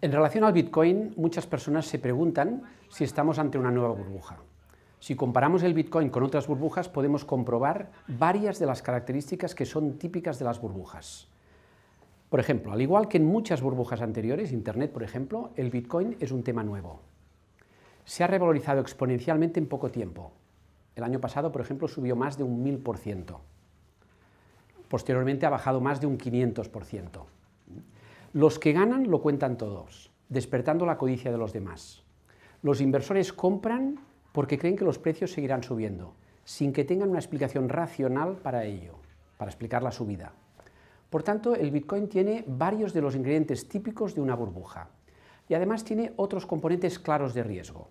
En relación al Bitcoin, muchas personas se preguntan si estamos ante una nueva burbuja. Si comparamos el Bitcoin con otras burbujas, podemos comprobar varias de las características que son típicas de las burbujas. Por ejemplo, al igual que en muchas burbujas anteriores, Internet por ejemplo, el Bitcoin es un tema nuevo. Se ha revalorizado exponencialmente en poco tiempo. El año pasado, por ejemplo, subió más de un 1000%. Posteriormente ha bajado más de un 500%. Los que ganan lo cuentan todos, despertando la codicia de los demás. Los inversores compran porque creen que los precios seguirán subiendo, sin que tengan una explicación racional para ello, para explicar la subida. Por tanto, el Bitcoin tiene varios de los ingredientes típicos de una burbuja y además tiene otros componentes claros de riesgo.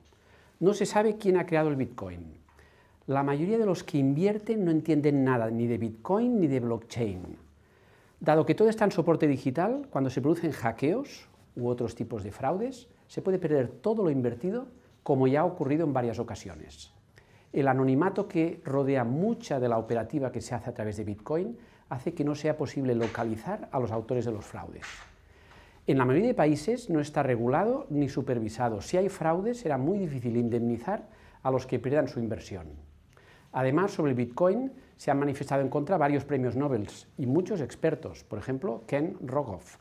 No se sabe quién ha creado el Bitcoin. La mayoría de los que invierten no entienden nada ni de Bitcoin ni de blockchain. Dado que todo está en soporte digital, cuando se producen hackeos u otros tipos de fraudes, se puede perder todo lo invertido, como ya ha ocurrido en varias ocasiones. El anonimato que rodea mucha de la operativa que se hace a través de Bitcoin hace que no sea posible localizar a los autores de los fraudes. En la mayoría de países no está regulado ni supervisado. Si hay fraudes, será muy difícil indemnizar a los que pierdan su inversión. Además, sobre el Bitcoin se han manifestado en contra varios premios Nobel y muchos expertos. Por ejemplo, Ken Rogoff,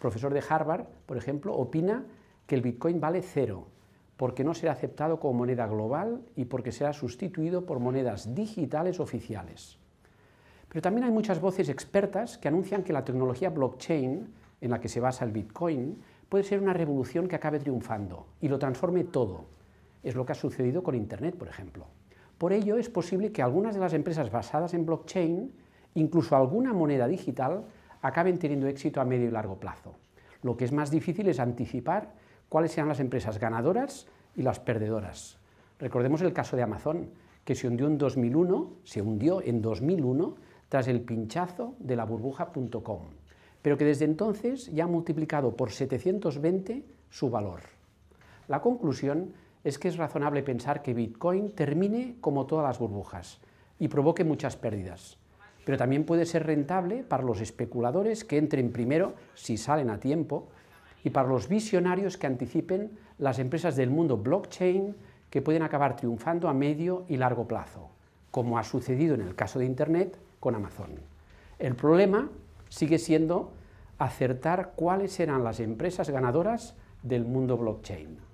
profesor de Harvard, por ejemplo, opina que el Bitcoin vale cero porque no será aceptado como moneda global y porque será sustituido por monedas digitales oficiales. Pero también hay muchas voces expertas que anuncian que la tecnología blockchain, en la que se basa el Bitcoin, puede ser una revolución que acabe triunfando y lo transforme todo. Es lo que ha sucedido con Internet, por ejemplo. Por ello, es posible que algunas de las empresas basadas en blockchain, incluso alguna moneda digital, acaben teniendo éxito a medio y largo plazo. Lo que es más difícil es anticipar cuáles serán las empresas ganadoras y las perdedoras. Recordemos el caso de Amazon, que se hundió en 2001, se hundió en 2001 tras el pinchazo de la burbuja.com, pero que desde entonces ya ha multiplicado por 720 su valor. La conclusión es que es razonable pensar que Bitcoin termine como todas las burbujas y provoque muchas pérdidas. Pero también puede ser rentable para los especuladores que entren primero, si salen a tiempo, y para los visionarios que anticipen las empresas del mundo blockchain que pueden acabar triunfando a medio y largo plazo, como ha sucedido en el caso de Internet con Amazon. El problema sigue siendo acertar cuáles serán las empresas ganadoras del mundo blockchain.